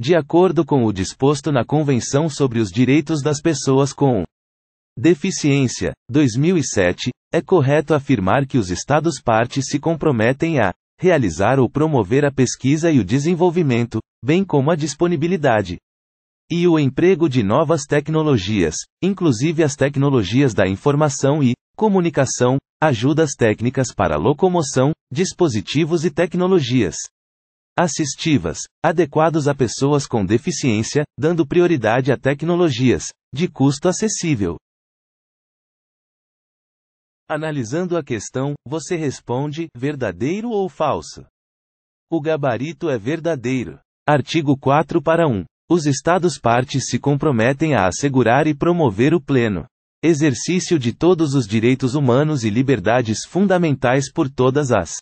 de acordo com o disposto na Convenção sobre os Direitos das Pessoas com Deficiência, 2007, é correto afirmar que os Estados-partes se comprometem a realizar ou promover a pesquisa e o desenvolvimento, bem como a disponibilidade e o emprego de novas tecnologias, inclusive as tecnologias da informação e comunicação, ajudas técnicas para locomoção, dispositivos e tecnologias assistivas, adequados a pessoas com deficiência, dando prioridade a tecnologias de custo acessível. Analisando a questão, você responde: verdadeiro ou falso? O gabarito é verdadeiro. Artigo 4 para 1. Os Estados partes se comprometem a assegurar e promover o pleno exercício de todos os direitos humanos e liberdades fundamentais por todas as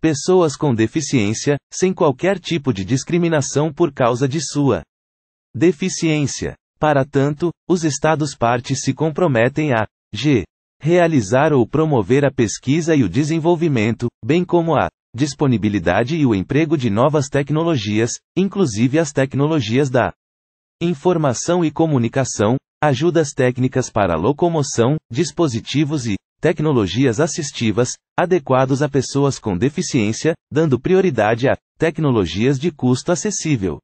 pessoas com deficiência, sem qualquer tipo de discriminação por causa de sua deficiência. Para tanto, os Estados-partes se comprometem a g. realizar ou promover a pesquisa e o desenvolvimento, bem como a disponibilidade e o emprego de novas tecnologias, inclusive as tecnologias da informação e comunicação, ajudas técnicas para locomoção, dispositivos e tecnologias assistivas, adequados a pessoas com deficiência, dando prioridade a tecnologias de custo acessível.